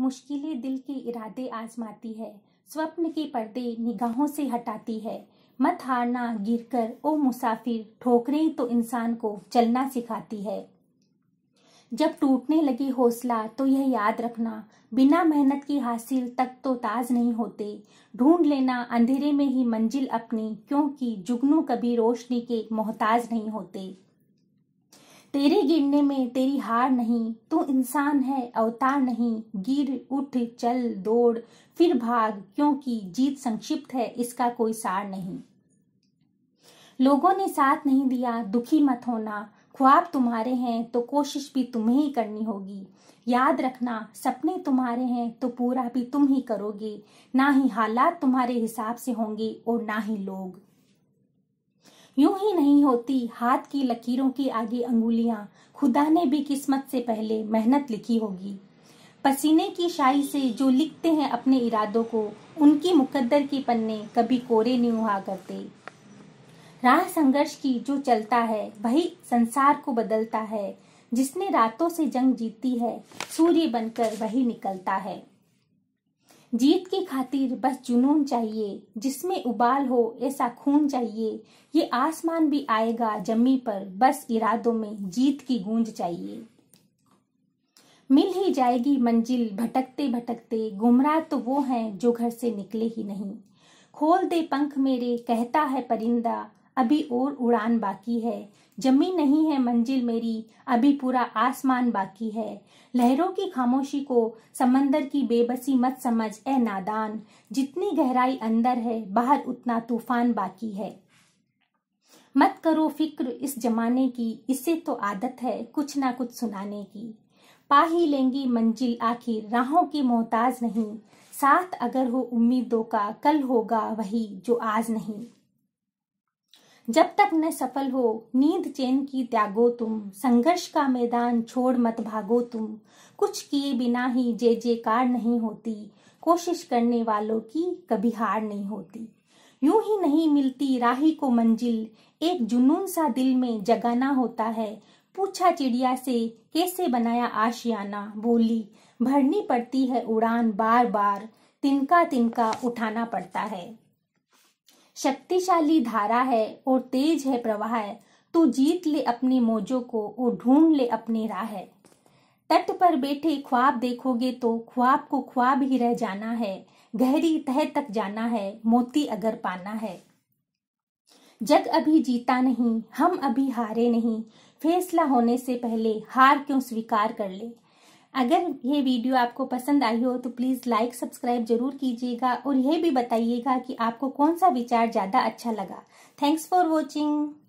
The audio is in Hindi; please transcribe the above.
मुश्किलें दिल के इरादे आजमाती है स्वप्न के पर्दे निगाहों से हटाती है मत हारना गिरकर ओ मुसाफिर ठोकरें तो इंसान को चलना सिखाती है जब टूटने लगे हौसला तो यह याद रखना बिना मेहनत की हासिल तक तो ताज नहीं होते ढूंढ लेना अंधेरे में ही मंजिल अपनी क्योंकि जुगनू कभी रोशनी के मोहताज नहीं होते तेरे गिरने में तेरी हार नहीं तू इंसान है अवतार नहीं गिर उठ चल दौड़ फिर भाग क्योंकि जीत संक्षिप्त है इसका कोई सार नहीं लोगों ने साथ नहीं दिया दुखी मत होना ख्वाब तुम्हारे हैं तो कोशिश भी तुम्हें ही करनी होगी याद रखना सपने तुम्हारे हैं तो पूरा भी तुम ही करोगे ना ही हालात तुम्हारे हिसाब से होंगे और ना ही लोग यूं ही नहीं होती हाथ की लकीरों की आगे अंगुलियां खुदा ने भी किस्मत से पहले मेहनत लिखी होगी पसीने की शाही से जो लिखते हैं अपने इरादों को उनकी मुकद्दर के पन्ने कभी कोरे नहीं हुआ करते राह संघर्ष की जो चलता है वही संसार को बदलता है जिसने रातों से जंग जीती है सूर्य बनकर वही निकलता है जीत की खातिर बस जुनून चाहिए जिसमें उबाल हो ऐसा खून चाहिए ये आसमान भी आएगा जमी पर बस इरादों में जीत की गूंज चाहिए मिल ही जाएगी मंजिल भटकते भटकते गुमराह तो वो हैं जो घर से निकले ही नहीं खोल दे पंख मेरे कहता है परिंदा अभी और उड़ान बाकी है जमी नहीं है मंजिल मेरी अभी पूरा आसमान बाकी है लहरों की खामोशी को समंदर की बेबसी मत समझ ए नादान जितनी गहराई अंदर है बाहर उतना तूफान बाकी है मत करो फिक्र इस जमाने की इससे तो आदत है कुछ ना कुछ सुनाने की पा ही लेंगी मंजिल आखिर राहों की मोहताज नहीं साथ अगर हो उम्मीदों का कल होगा वही जो आज नहीं जब तक न सफल हो नींद चैन की त्यागो तुम संघर्ष का मैदान छोड़ मत भागो तुम कुछ किए बिना ही जय जयकार नहीं होती कोशिश करने वालों की कभी हार नहीं होती यूं ही नहीं मिलती राही को मंजिल एक जुनून सा दिल में जगाना होता है पूछा चिड़िया से कैसे बनाया आशियाना बोली भरनी पड़ती है उड़ान बार बार तिनका तिनका उठाना पड़ता है शक्तिशाली धारा है और तेज है प्रवाह है तू जीत ले अपने मौजों को और ढूंढ ले अपनी राह है तट पर बैठे ख्वाब देखोगे तो ख्वाब को ख्वाब ही रह जाना है गहरी तह तक जाना है मोती अगर पाना है जग अभी जीता नहीं हम अभी हारे नहीं फैसला होने से पहले हार क्यों स्वीकार कर ले अगर ये वीडियो आपको पसंद आई हो तो प्लीज़ लाइक सब्सक्राइब जरूर कीजिएगा और यह भी बताइएगा कि आपको कौन सा विचार ज़्यादा अच्छा लगा थैंक्स फॉर वॉचिंग